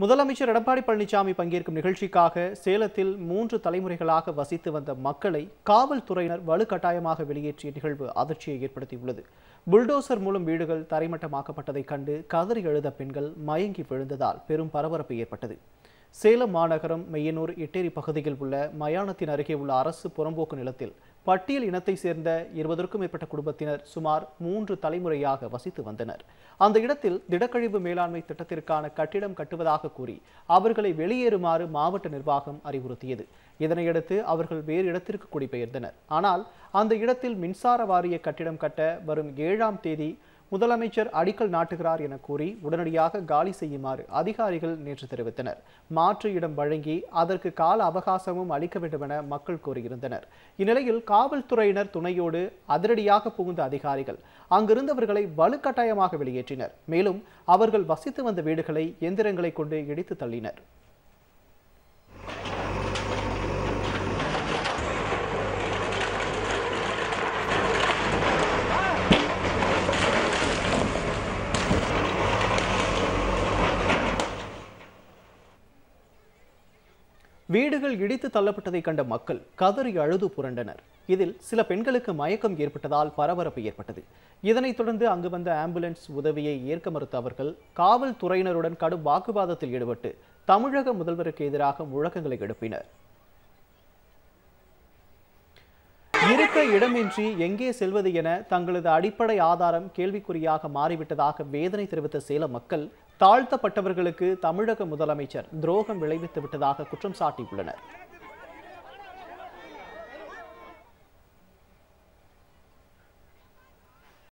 முதலமைச்சர் எடப்பாடி பழனிசாமி பங்கேற்கும் நிகழ்ச்சிக்காக சேலத்தில் மூன்று தலைமுறைகளாக வசித்து வந்த மக்களை காவல்துறையினர் வலுக்கட்டாயமாக வெளியேற்றிய நிகழ்வு அதிர்ச்சியை ஏற்படுத்தியுள்ளது புல்டோசர் மூலம் வீடுகள் தரைமட்டமாக்கப்பட்டதைக் கண்டு கதறி எழுத பெண்கள் மயங்கி விழுந்ததால் பெரும் பரபரப்பு ஏற்பட்டது சேலம் மாநகரம் மெய்யனூர் எட்டேரி பகுதியில் உள்ள மயானத்தின் அருகே உள்ள அரசு புறம்போக்கு நிலத்தில் பட்டியல் இனத்தை சேர்ந்த இருபதற்கும் மேற்பட்ட குடும்பத்தினர் சுமார் மூன்று தலைமுறையாக வசித்து வந்தனர் அந்த இடத்தில் திடக்கழிவு மேலாண்மை திட்டத்திற்கான கட்டிடம் கட்டுவதாக கூறி அவர்களை வெளியேறுமாறு மாவட்ட நிர்வாகம் அறிவுறுத்தியது இதனையடுத்து அவர்கள் வேறு இடத்திற்கு குடிபெயர்ந்தனர் ஆனால் அந்த இடத்தில் மின்சார வாரிய கட்டிடம் கட்ட வரும் ஏழாம் தேதி முதலமைச்சர் அடிக்கல் நாட்டுகிறார் என கூறி உடனடியாக காலி செய்யுமாறு அதிகாரிகள் நேற்று தெரிவித்தனர் மாற்று இடம் வழங்கி அதற்கு கால அவகாசமும் அளிக்க வேண்டுமென மக்கள் கூறியிருந்தனர் இந்நிலையில் காவல்துறையினர் துணையோடு அதிரடியாக புகுந்த அதிகாரிகள் அங்கிருந்தவர்களை வலுக்கட்டாயமாக வெளியேற்றினர் மேலும் அவர்கள் வசித்து வந்த வீடுகளை எந்திரங்களை கொண்டு இடித்து தள்ளினர் வீடுகள் இடித்து தள்ளப்பட்டதை கண்ட மக்கள் கதறி அழுது புரண்டனர் இதில் சில பெண்களுக்கு மயக்கம் ஏற்பட்டதால் பரபரப்பு ஏற்பட்டது இதனைத் தொடர்ந்து அங்கு வந்த ஆம்புலன்ஸ் உதவியை ஏற்க மறுத்த அவர்கள் காவல்துறையினருடன் கடும் வாக்குவாதத்தில் ஈடுபட்டு தமிழக முதல்வருக்கு எதிராக முழக்கங்களை எழுப்பினர் இருக்க இடமின்றி எங்கே செல்வது என தங்களது அடிப்படை ஆதாரம் கேள்விக்குறியாக மாறிவிட்டதாக வேதனை தெரிவித்த சேலம் மக்கள் தாழ்த்தப்பட்டவர்களுக்கு தமிழக முதலமைச்சர் துரோகம் விளைவித்து விட்டதாக குற்றம் சாட்டியுள்ளனர்